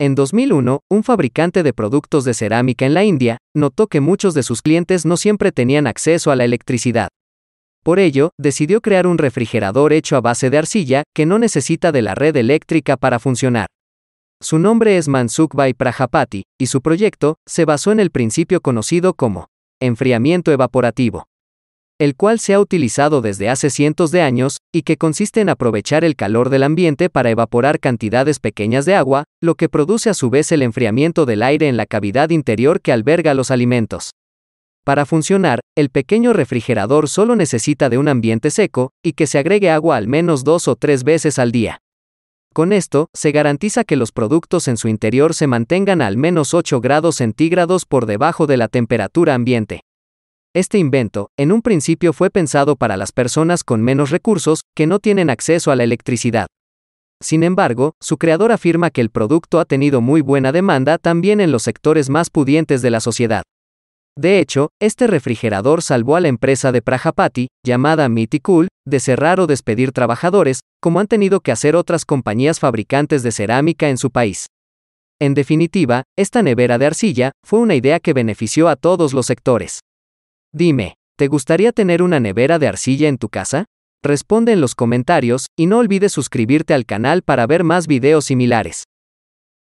En 2001, un fabricante de productos de cerámica en la India notó que muchos de sus clientes no siempre tenían acceso a la electricidad. Por ello, decidió crear un refrigerador hecho a base de arcilla que no necesita de la red eléctrica para funcionar. Su nombre es Mansukhbhai Prajapati, y su proyecto se basó en el principio conocido como enfriamiento evaporativo el cual se ha utilizado desde hace cientos de años, y que consiste en aprovechar el calor del ambiente para evaporar cantidades pequeñas de agua, lo que produce a su vez el enfriamiento del aire en la cavidad interior que alberga los alimentos. Para funcionar, el pequeño refrigerador solo necesita de un ambiente seco, y que se agregue agua al menos dos o tres veces al día. Con esto, se garantiza que los productos en su interior se mantengan al menos 8 grados centígrados por debajo de la temperatura ambiente. Este invento, en un principio fue pensado para las personas con menos recursos, que no tienen acceso a la electricidad. Sin embargo, su creador afirma que el producto ha tenido muy buena demanda también en los sectores más pudientes de la sociedad. De hecho, este refrigerador salvó a la empresa de Prajapati, llamada Cool, de cerrar o despedir trabajadores, como han tenido que hacer otras compañías fabricantes de cerámica en su país. En definitiva, esta nevera de arcilla fue una idea que benefició a todos los sectores. Dime, ¿te gustaría tener una nevera de arcilla en tu casa? Responde en los comentarios y no olvides suscribirte al canal para ver más videos similares.